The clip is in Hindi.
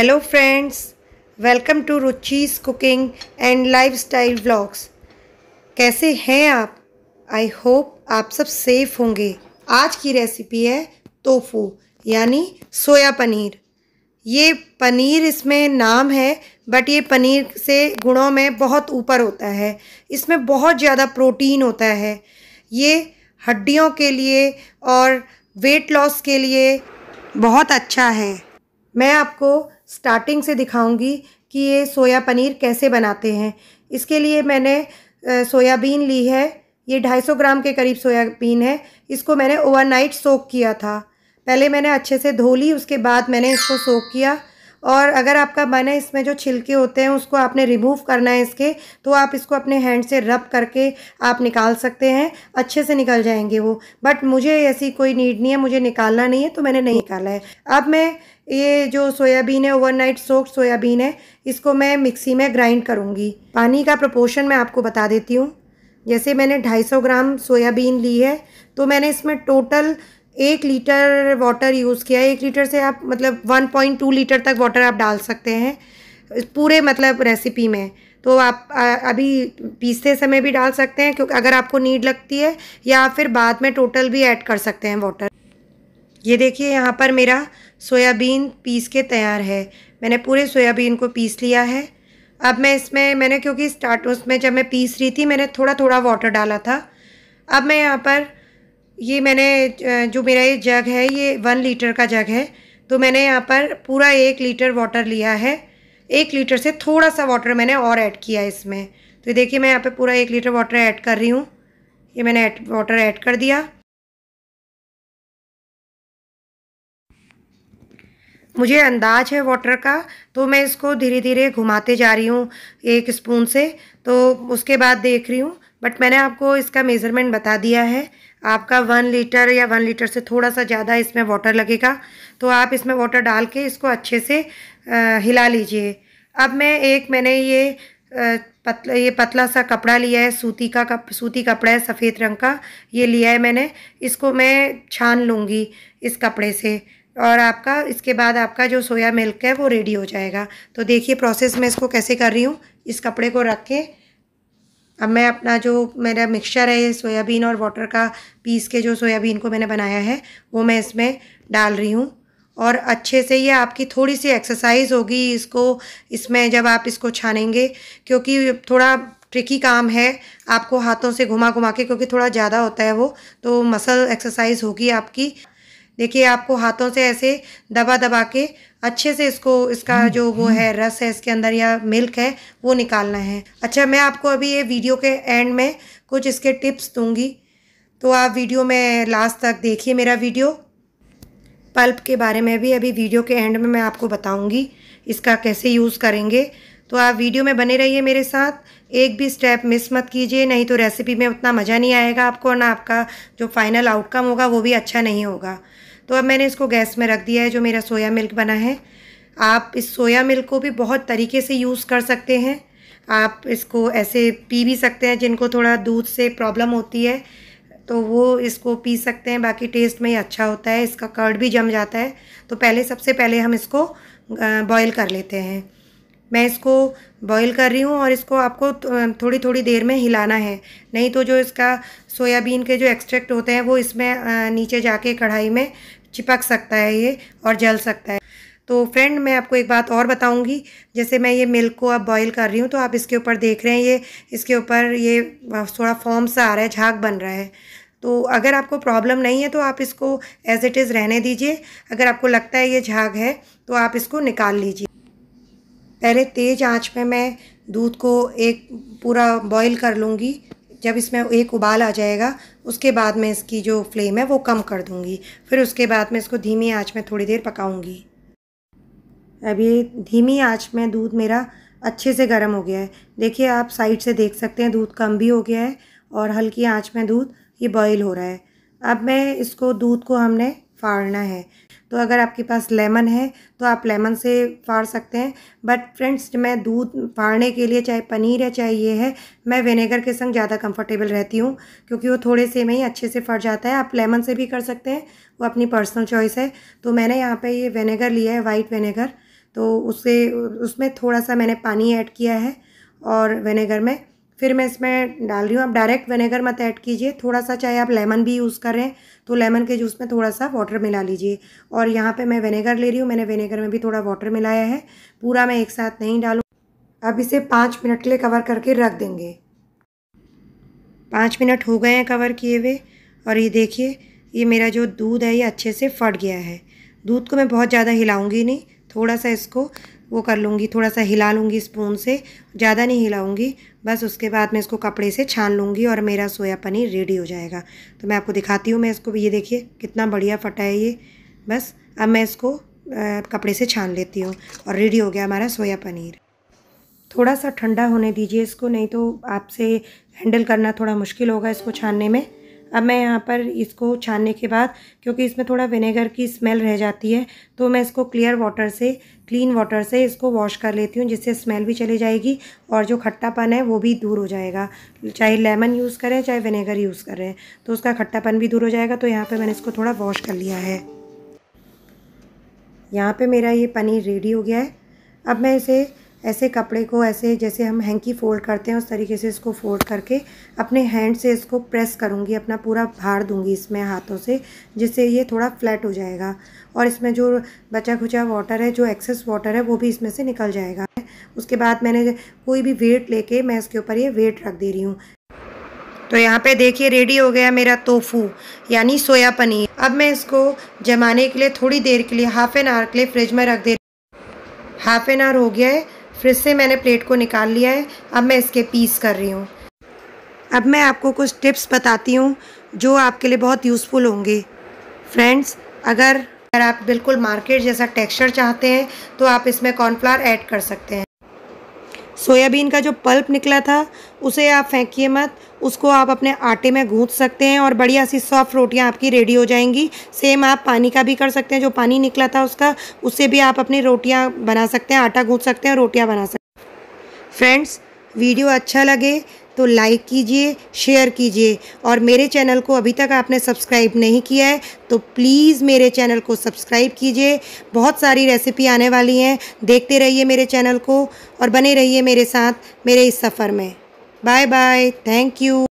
Hello friends welcome to Ruchi's cooking and lifestyle vlogs कैसे हैं आप आई होप आप सब सेफ होंगे आज की रेसिपी है तोफू यानी सोया पनीर ये पनीर इसमें नाम है बट ये पनीर से गुणों में बहुत ऊपर होता है इसमें बहुत ज़्यादा प्रोटीन होता है ये हड्डियों के लिए और वेट लॉस के लिए बहुत अच्छा है मैं आपको स्टार्टिंग से दिखाऊंगी कि ये सोया पनीर कैसे बनाते हैं इसके लिए मैंने सोयाबीन ली है ये 250 ग्राम के करीब सोयाबीन है इसको मैंने ओवरनाइट सोक किया था पहले मैंने अच्छे से धो ली उसके बाद मैंने इसको सोक किया और अगर आपका मन है इसमें जो छिलके होते हैं उसको आपने रिमूव करना है इसके तो आप इसको अपने हैंड से रब करके आप निकाल सकते हैं अच्छे से निकल जाएंगे वो बट मुझे ऐसी कोई नीड नहीं है मुझे निकालना नहीं है तो मैंने नहीं निकाला है अब मैं ये जो सोयाबीन है ओवरनाइट सोक सोयाबीन है इसको मैं मिक्सी में ग्राइंड करूँगी पानी का प्रपोर्शन मैं आपको बता देती हूँ जैसे मैंने ढाई ग्राम सोयाबीन ली है तो मैंने इसमें टोटल एक लीटर वाटर यूज़ किया है एक लीटर से आप मतलब 1.2 लीटर तक वाटर आप डाल सकते हैं पूरे मतलब रेसिपी में तो आप आ, अभी पीसते समय भी डाल सकते हैं क्योंकि अगर आपको नीड लगती है या फिर बाद में टोटल भी ऐड कर सकते हैं वाटर ये देखिए यहाँ पर मेरा सोयाबीन पीस के तैयार है मैंने पूरे सोयाबीन को पीस लिया है अब मैं इसमें मैंने क्योंकि स्टार्ट उसमें जब मैं पीस रही थी मैंने थोड़ा थोड़ा वाटर डाला था अब मैं यहाँ पर ये मैंने जो मेरा ये जग है ये वन लीटर का जग है तो मैंने यहाँ पर पूरा एक लीटर वाटर लिया है एक लीटर से थोड़ा सा वाटर मैंने और ऐड किया है इसमें तो देखिए मैं यहाँ पे पूरा एक लीटर वाटर ऐड कर रही हूँ ये मैंने वाटर ऐड कर दिया मुझे अंदाज है वाटर का तो मैं इसको धीरे धीरे घुमाते जा रही हूँ एक स्पून से तो उसके बाद देख रही हूँ बट मैंने आपको इसका मेज़रमेंट बता दिया है आपका वन लीटर या वन लीटर से थोड़ा सा ज़्यादा इसमें वाटर लगेगा तो आप इसमें वाटर डाल के इसको अच्छे से आ, हिला लीजिए अब मैं एक मैंने ये आ, पतला ये पतला सा कपड़ा लिया है सूती का कप सूती कपड़ा है सफ़ेद रंग का ये लिया है मैंने इसको मैं छान लूँगी इस कपड़े से और आपका इसके बाद आपका जो सोया मिल्क है वो रेडी हो जाएगा तो देखिए प्रोसेस मैं इसको कैसे कर रही हूँ इस कपड़े को रख के अब मैं अपना जो मेरा मिक्सचर है सोयाबीन और वाटर का पीस के जो सोयाबीन को मैंने बनाया है वो मैं इसमें डाल रही हूँ और अच्छे से ये आपकी थोड़ी सी एक्सरसाइज होगी इसको इसमें जब आप इसको छानेंगे क्योंकि थोड़ा ट्रिकी काम है आपको हाथों से घुमा घुमा के क्योंकि थोड़ा ज़्यादा होता है वो तो मसल एक्सरसाइज होगी आपकी देखिए आपको हाथों से ऐसे दबा दबा के अच्छे से इसको इसका हम्म, जो वो है हम्म। रस है इसके अंदर या मिल्क है वो निकालना है अच्छा मैं आपको अभी ये वीडियो के एंड में कुछ इसके टिप्स दूंगी तो आप वीडियो में लास्ट तक देखिए मेरा वीडियो पल्प के बारे में भी अभी वीडियो के एंड में मैं आपको बताऊंगी इसका कैसे यूज़ करेंगे तो आप वीडियो में बने रहिए मेरे साथ एक भी स्टेप मिस मत कीजिए नहीं तो रेसिपी में उतना मज़ा नहीं आएगा आपको और ना आपका जो फाइनल आउटकम होगा वो भी अच्छा नहीं होगा तो अब मैंने इसको गैस में रख दिया है जो मेरा सोया मिल्क बना है आप इस सोया मिल्क को भी बहुत तरीके से यूज़ कर सकते हैं आप इसको ऐसे पी भी सकते हैं जिनको थोड़ा दूध से प्रॉब्लम होती है तो वो इसको पी सकते हैं बाकी टेस्ट में ही अच्छा होता है इसका कर्ड भी जम जाता है तो पहले सबसे पहले हम इसको बॉईल कर लेते हैं मैं इसको बॉईल कर रही हूँ और इसको आपको थोड़ी थोड़ी देर में हिलाना है नहीं तो जो इसका सोयाबीन के जो एक्सट्रैक्ट होते हैं वो इसमें नीचे जाके कढ़ाई में चिपक सकता है ये और जल सकता है तो फ्रेंड मैं आपको एक बात और बताऊंगी जैसे मैं ये मिल्क को अब बॉईल कर रही हूँ तो आप इसके ऊपर देख रहे हैं ये इसके ऊपर ये थोड़ा फॉर्म सा आ रहा है झाग बन रहा है तो अगर आपको प्रॉब्लम नहीं है तो आप इसको एज इट इज़ रहने दीजिए अगर आपको लगता है ये झाग है तो आप इसको निकाल लीजिए पहले तेज़ आँच में मैं दूध को एक पूरा बॉयल कर लूँगी जब इसमें एक उबाल आ जाएगा उसके बाद मैं इसकी जो फ्लेम है वो कम कर दूँगी फिर उसके बाद मैं इसको धीमी आँच में थोड़ी देर पकाऊँगी अभी धीमी आँच में दूध मेरा अच्छे से गर्म हो गया है देखिए आप साइड से देख सकते हैं दूध कम भी हो गया है और हल्की आँच में दूध ये बॉयल हो रहा है अब मैं इसको दूध को हमने फाड़ना है तो अगर आपके पास लेमन है तो आप लेमन से फाड़ सकते हैं बट फ्रेंड्स मैं दूध फाड़ने के लिए चाहे पनीर है चाहे ये है मैं विनेगर के संग ज़्यादा कंफर्टेबल रहती हूँ क्योंकि वो थोड़े से में ही अच्छे से फट जाता है आप लेमन से भी कर सकते हैं वो अपनी पर्सनल चॉइस है तो मैंने यहाँ पर ये विनेगर लिया है वाइट विनेगर तो उससे उसमें थोड़ा सा मैंने पानी ऐड किया है और विनेगर में फिर मैं इसमें डाल रही हूँ आप डायरेक्ट विनेगर मत ऐड कीजिए थोड़ा सा चाहे आप लेमन भी यूज़ कर रहे हैं तो लेमन के जूस में थोड़ा सा वाटर मिला लीजिए और यहाँ पे मैं विनेगर ले रही हूँ मैंने विनेगर में भी थोड़ा वाटर मिलाया है पूरा मैं एक साथ नहीं डालूँ अब इसे पाँच मिनट के लिए कवर करके रख देंगे पाँच मिनट हो गए हैं कवर किए हुए और ये देखिए ये मेरा जो दूध है ये अच्छे से फट गया है दूध को मैं बहुत ज़्यादा हिलाऊँगी नहीं थोड़ा सा इसको वो कर लूँगी थोड़ा सा हिला लूँगी स्पून से ज़्यादा नहीं हिलाऊँगी बस उसके बाद मैं इसको कपड़े से छान लूँगी और मेरा सोया पनीर रेडी हो जाएगा तो मैं आपको दिखाती हूँ मैं इसको ये देखिए कितना बढ़िया फटा है ये बस अब मैं इसको कपड़े से छान लेती हूँ और रेडी हो गया हमारा सोया पनीर थोड़ा सा ठंडा होने दीजिए इसको नहीं तो आपसे हैंडल करना थोड़ा मुश्किल होगा इसको छानने में अब मैं यहाँ पर इसको छानने के बाद क्योंकि इसमें थोड़ा विनेगर की स्मेल रह जाती है तो मैं इसको क्लियर वाटर से क्लीन वाटर से इसको वॉश कर लेती हूँ जिससे स्मेल भी चली जाएगी और जो खट्टापन है वो भी दूर हो जाएगा चाहे लेमन यूज़ करें चाहे विनेगर यूज़ करें तो उसका खट्टापन भी दूर हो जाएगा तो यहाँ पर मैंने इसको थोड़ा वॉश कर लिया है यहाँ पर मेरा ये पनीर रेडी हो गया है अब मैं इसे ऐसे कपड़े को ऐसे जैसे हम हैंकी फ़ोल्ड करते हैं उस तरीके से इसको फ़ोल्ड करके अपने हैंड से इसको प्रेस करूँगी अपना पूरा भार दूँगी इसमें हाथों से जिससे ये थोड़ा फ्लैट हो जाएगा और इसमें जो बचा खुचा वाटर है जो एक्सेस वाटर है वो भी इसमें से निकल जाएगा उसके बाद मैंने कोई भी वेट लेके मैं इसके ऊपर ये वेट रख दे रही हूँ तो यहाँ पे देखिए रेडी हो गया मेरा तोफू यानी सोया पनीर अब मैं इसको जमाने के लिए थोड़ी देर के लिए हाफ़ एन आवर के लिए फ्रिज में रख दे रही हूँ हाफ़ एन आवर हो गया है फिर से मैंने प्लेट को निकाल लिया है अब मैं इसके पीस कर रही हूँ अब मैं आपको कुछ टिप्स बताती हूँ जो आपके लिए बहुत यूज़फुल होंगे फ्रेंड्स अगर अगर आप बिल्कुल मार्केट जैसा टेक्सचर चाहते हैं तो आप इसमें कॉर्नफ्लावर ऐड कर सकते हैं सोयाबीन का जो पल्प निकला था उसे आप फेंकिए मत उसको आप अपने आटे में गूँथ सकते हैं और बढ़िया सी सॉफ्ट रोटियाँ आपकी रेडी हो जाएंगी सेम आप पानी का भी कर सकते हैं जो पानी निकला था उसका उससे भी आप अपनी रोटियाँ बना सकते हैं आटा गूँथ सकते हैं रोटियाँ बना सकते हैं फ्रेंड्स वीडियो अच्छा लगे तो लाइक कीजिए शेयर कीजिए और मेरे चैनल को अभी तक आपने सब्सक्राइब नहीं किया है तो प्लीज़ मेरे चैनल को सब्सक्राइब कीजिए बहुत सारी रेसिपी आने वाली हैं देखते रहिए मेरे चैनल को और बने रहिए मेरे साथ मेरे इस सफ़र में Bye bye. Thank you.